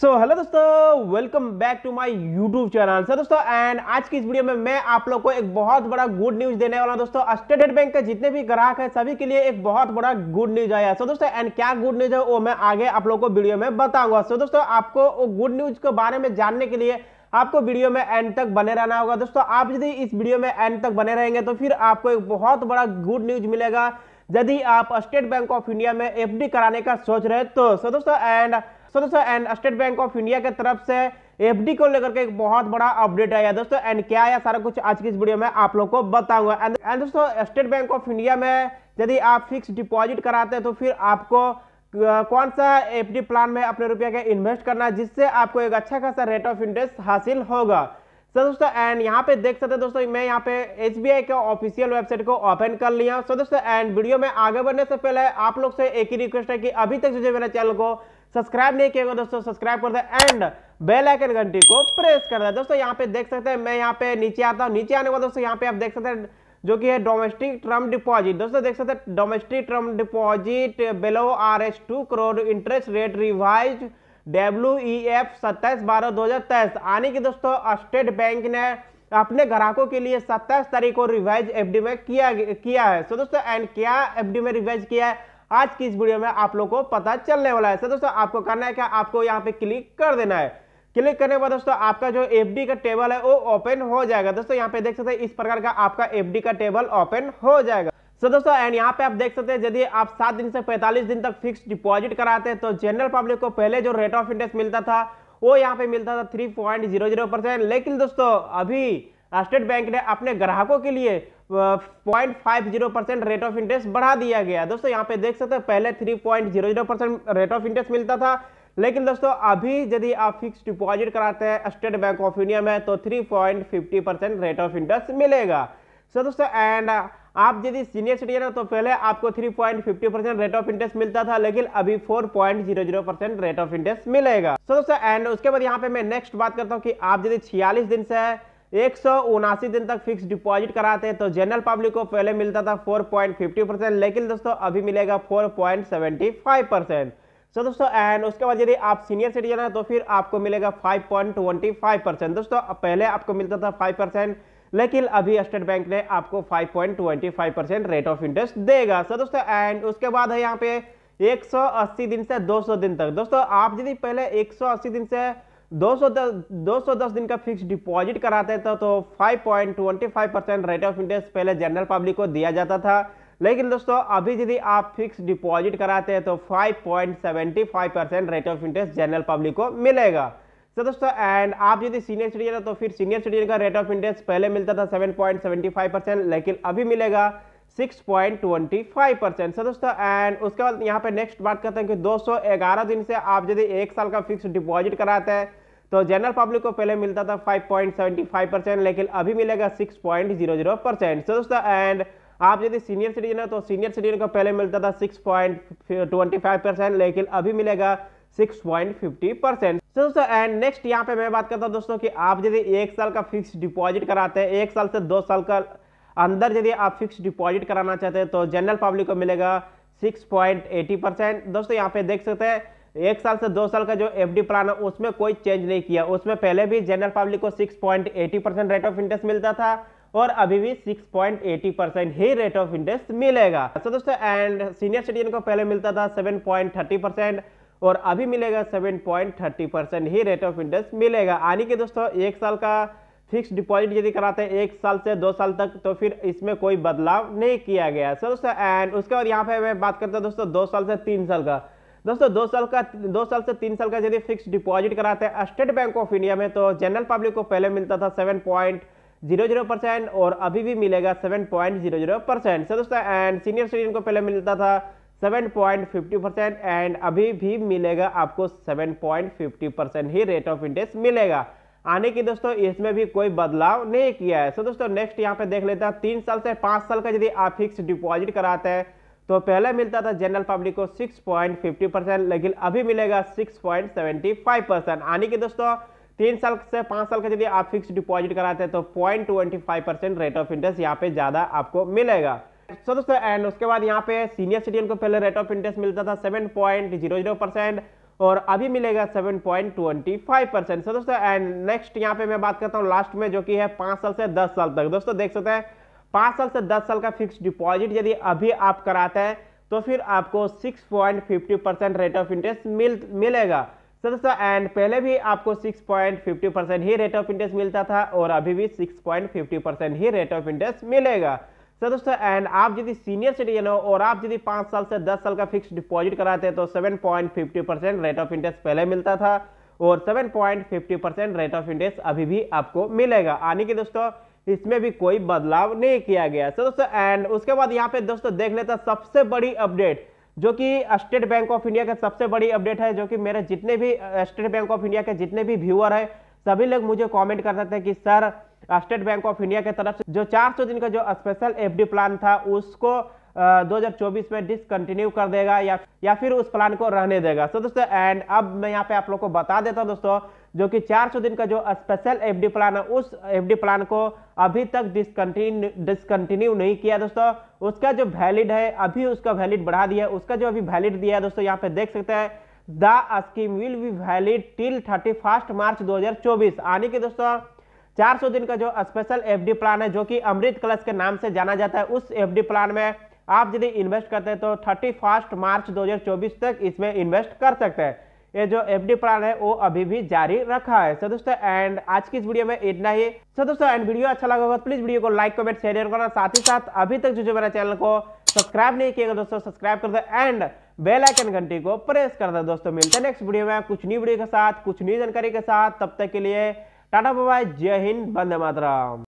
सो hello दोस्तों welcome back to my YouTube channel sir दोस्तों and आज की इस वीडियो में मैं आप लोग को एक बहुत बड़ा गुड न्यूज देने वाला हूं दोस्तों स्टेट बैंक के जितने भी ग्राहक हैं सभी के लिए एक बहुत बड़ा गुड न्यूज आया सो दोस्तों एंड क्या गुड न्यूज है वो मैं आगे आप लोग को वीडियो में बताऊंगा सो दोस्तों आपको गुड न्यूज के बारे में जानने के लिए आपको वीडियो में एंड तक बने रहना होगा दोस्तों आप यदि इस वीडियो में एंड तक बने रहेंगे तो फिर आपको एक बहुत बड़ा गुड न्यूज मिलेगा यदि आप स्टेट बैंक ऑफ इंडिया में एफ कराने का सोच रहे तो सो दोस्तों एंड सो दोस्तों and State Bank of India के तरफ से एफडी को लेकर के एक बहुत बड़ा अपडेट आया दोस्तों एंड क्या आया सारा कुछ आज की इस वीडियो में आप लोग को बताऊंगा एंड एंड दोस्तों स्टेट बैंक ऑफ इंडिया में यदि आप फिक्स डिपॉजिट कराते हैं तो फिर आपको कौन सा एफडी प्लान में अपने रुपया का इन्वेस्ट करना है जिससे आपको एक अच्छा खासा रेट ऑफ इंटरेस्ट हासिल होगा सो so, दोस्तों एंड यहाँ पे देख सकते हैं दोस्तों मैं यहाँ पे एस के ऑफिशियल वेबसाइट को ओपन कर लिया सो so, दोस्तों एंड वीडियो में आगे बढ़ने से पहले आप लोग से एक ही रिक्वेस्ट है कि अभी तक जो मेरे चैनल को सब्सक्राइब नहीं किया होगा दोस्तों सब्सक्राइब कर दे एंड बेल आइकन घंटी को प्रेस कर दे दोस्तों यहाँ पे देख सकते हैं मैं यहाँ पे नीचे आता हूँ नीचे आने के बाद दोस्तों यहाँ पे आप देख सकते हैं जो कि है डोमेस्टिक टर्म डिपॉजिट दोस्तों देख सकते हैं domestic term deposit below R S two crore interest rate revise W E F सत्ताईस बारह दो हजार तेईस यानी कि दोस्तों स्टेट बैंक ने अपने ग्राहकों के लिए सत्ताईस तारीख को रिवाइज एफडी में किया किया है सो दोस्तों एंड क्या एफडी में रिवाइज किया है आज की इस वीडियो में आप लोग को पता चलने वाला है सर दोस्तों आपको करना है क्या आपको यहाँ पे क्लिक कर देना है क्लिक करने के बाद दोस्तों आपका जो एफ का टेबल है वो ओपन हो जाएगा दोस्तों यहाँ पे देख सकते हैं इस प्रकार का आपका एफ का टेबल ओपन हो जाएगा सो so, दोस्तों एंड यहाँ पे आप देख सकते हैं यदि आप सात दिन से पैंतालीस दिन तक फिक्स डिपॉजिट कराते हैं तो जनरल पब्लिक को पहले जो रेट ऑफ इंटरेस्ट मिलता था वो यहाँ पे मिलता था three point zero zero percent लेकिन दोस्तों अभी स्टेट बैंक ने अपने ग्राहकों के लिए 0.50 परसेंट रेट ऑफ इंटरेस्ट बढ़ा दिया गया दोस्तों यहाँ पे देख सकते हैं पहले 3.00 परसेंट रेट ऑफ इंटरेस्ट मिलता था लेकिन दोस्तों अभी यदि आप फिक्स डिपॉजिट कराते हैं स्टेट बैंक ऑफ इंडिया में तो 3.50 परसेंट रेट ऑफ इंटरेस्ट मिलेगा सो दोस्तों एंड आप यदि सीनियर सिटीजन हो तो पहले आपको 3.50 परसेंट रेट ऑफ इंटरेस्ट मिलता था लेकिन अभी 4.00 परसेंट रेट ऑफ इंटरेस्ट मिलेगा सो दोस्तों एंड उसके बाद यहाँ पे मैं नेक्स्ट बात करता हूँ कि आप यदि छियालीस दिन से एक दिन तक फिक्स डिपॉजिट कराते हैं तो जनरल पब्लिक को पहले मिलता था 4.50 परसेंट लेकिन दोस्तों अभी मिलेगा 4.75 परसेंट सो दोस्तों एंड उसके बाद यदि आप सीनियर सिटीजन है तो फिर आपको मिलेगा 5.25 परसेंट दोस्तों पहले आपको मिलता था 5 परसेंट लेकिन अभी स्टेट बैंक ने आपको 5.25 परसेंट रेट ऑफ इंटरेस्ट देगा सो दोस्तों एंड उसके बाद है यहाँ पे एक दिन से दो दिन तक दोस्तों आप यदि पहले एक दिन से 210 दस दिन का फिक्स डिपॉजिट कराते थे तो 5.25 परसेंट रेट ऑफ इंटरेस्ट पहले जनरल पब्लिक को दिया जाता था लेकिन दोस्तों अभी यदि आप फिक्स डिपॉजिट कराते हैं तो 5.75 percent rate of interest general public को मिलेगा तो दोस्तों एंड आप यदि सीनियर सिटीजन तो फिर सीनियर सिटीजन का रेट ऑफ इंटरेस्ट पहले मिलता था सेवन परसेंट लेकिन अभी मिलेगा 6.25 परसेंट सर दोस्तों एंड उसके बाद यहाँ पे नेक्स्ट बात करते हैं कि 211 दिन से आप यदि एक साल का फिक्स डिपॉजिट कराते हैं तो जनरल पब्लिक को पहले मिलता था 5.75 परसेंट लेकिन अभी मिलेगा 6.00 परसेंट सो दोस्तों एंड आप यदि सीनियर सिटीजन है तो सीनियर सिटीजन को पहले मिलता था 6.25 परसेंट लेकिन अभी मिलेगा 6.50 परसेंट सो दोस्तों एंड नेक्स्ट यहाँ पे मैं बात करता हूँ दोस्तों कि आप यदि एक साल का फिक्स डिपॉजिट कराते हैं एक साल से दो साल का अंदर यदि आप फिक्स डिपॉजिट कराना चाहते हैं तो जनरल पब्लिक को मिलेगा 6.80 परसेंट दोस्तों यहाँ पे देख सकते हैं एक साल से दो साल का जो एफडी प्लान है उसमें कोई चेंज नहीं किया उसमें पहले भी जनरल पब्लिक को 6.80 परसेंट रेट ऑफ इंटरेस्ट मिलता था और अभी भी 6.80 परसेंट ही रेट ऑफ इंटरेस्ट मिलेगा तो दोस्तों एंड सीनियर सिटीजन को पहले मिलता था सेवन और अभी मिलेगा सेवन ही रेट ऑफ इंटरेस्ट मिलेगा यानी कि दोस्तों एक साल का फिक्स डिपॉजिट यदि कराते हैं एक साल से दो साल तक तो फिर इसमें कोई बदलाव नहीं किया गया सर दोस्तों एंड उसके बाद यहाँ पे मैं बात करता हूँ दोस्तों दो साल से तीन साल का दोस्तों दो साल का दो साल से तीन साल का यदि फिक्स डिपॉजिट कराते हैं स्टेट बैंक ऑफ इंडिया में तो जनरल पब्लिक को पहले मिलता था seven point zero zero percent और अभी भी मिलेगा seven point zero zero percent sir दोस्तों एंड सीनियर सिटीजन को पहले मिलता था seven point fifty percent and अभी भी मिलेगा आपको सेवन पॉइंट फिफ्टी परसेंट ही रेट ऑफ इंटरेस्ट मिलेगा आने की दोस्तों इसमें भी कोई बदलाव नहीं किया है सो दोस्तों नेक्स्ट यहाँ पे देख लेते हैं तीन साल से पाँच साल का यदि आप फिक्स डिपॉजिट कराते हैं तो पहले मिलता था जनरल पब्लिक को 6.50 परसेंट लेकिन अभी मिलेगा 6.75 परसेंट यानी कि दोस्तों तीन साल से पाँच साल का यदि आप फिक्स डिपॉजिट कराते हैं तो point percent rate of interest यहाँ पे ज़्यादा आपको मिलेगा सो दोस्तों एंड उसके बाद यहाँ पे सीनियर सिटीजन को पहले रेट ऑफ इंटरेस्ट मिलता था सेवन परसेंट और अभी मिलेगा seven point twenty five percent so दोस्तों एंड नेक्स्ट यहाँ पे मैं बात करता हूँ लास्ट में जो कि है पाँच साल से दस साल तक दोस्तों देख सकते हैं पाँच साल से दस साल का फिक्स डिपॉजिट यदि अभी आप कराते हैं तो फिर आपको six point fifty percent rate of interest मिल मिलेगा सर दोस्तों एंड पहले भी आपको सिक्स पॉइंट फिफ्टी परसेंट ही रेट ऑफ इंटरेस्ट मिलता था और अभी भी सिक्स पॉइंट फिफ्टी परसेंट ही रेट ऑफ इंटरेस्ट मिलेगा सर दोस्तों एंड आप यदि सीनियर सिटीजन हो और आप यदि पाँच साल से दस साल का फिक्स डिपॉजिट कराते हैं तो seven point fifty percent rate of interest पहले मिलता था और seven point fifty percent rate of interest अभी भी आपको मिलेगा यानी कि दोस्तों इसमें भी कोई बदलाव नहीं किया गया सर दोस्तों एंड उसके बाद यहाँ पे दोस्तों देख लेता सबसे बड़ी अपडेट जो कि स्टेट बैंक ऑफ इंडिया का सबसे बड़ी अपडेट है जो कि मेरे जितने भी स्टेट बैंक ऑफ इंडिया के जितने भी व्यूअर है सभी लोग मुझे कमेंट कर सकते हैं कि sir State Bank of India के तरफ से जो 400 दिन का जो स्पेशल एफडी प्लान था उसको 2024 में डिसकंटिन्यू कर देगा या या फिर उस प्लान को रहने देगा सो दोस्तों एंड अब मैं यहाँ पे आप लोग को बता देता हूँ दोस्तों जो कि 400 दिन का जो स्पेशल एफडी प्लान है उस एफडी प्लान को अभी तक डिसकंटिन्यू डिसकंटिन्यू नहीं किया दोस्तों उसका जो वैलिड है अभी उसका वैलिड बढ़ा दिया उसका जो अभी वैलिड दिया है दोस्तों यहाँ पे देख सकते हैं the scheme will be valid till thirty March दो आने की दोस्तों 400 दिन का जो स्पेशल एफडी प्लान है जो कि अमृत कलश के नाम से जाना जाता है उस एफडी प्लान में आप यदि इन्वेस्ट करते हैं तो थर्टी फर्स्ट मार्च 2024 तक इसमें इन्वेस्ट कर सकते हैं ये जो एफडी प्लान है वो अभी भी जारी रखा है सो दोस्तों एंड आज की इस वीडियो में इतना ही सो दोस्तों एंड वीडियो अच्छा लगा होगा प्लीज वीडियो को लाइक कमेंट शेयर करना साथ ही साथ अभी तक जो जो मेरा चैनल को सब्सक्राइब नहीं किया दोस्तों सब्सक्राइब कर दो एंड बेल आइकन घंटी को प्रेस कर दो दोस्तों मिलते हैं नेक्स्ट वीडियो में कुछ नई वीडियो के साथ कुछ नई जानकारी के साथ तब तक के लिए टाटा बाय जय हिंद बंदे मातरम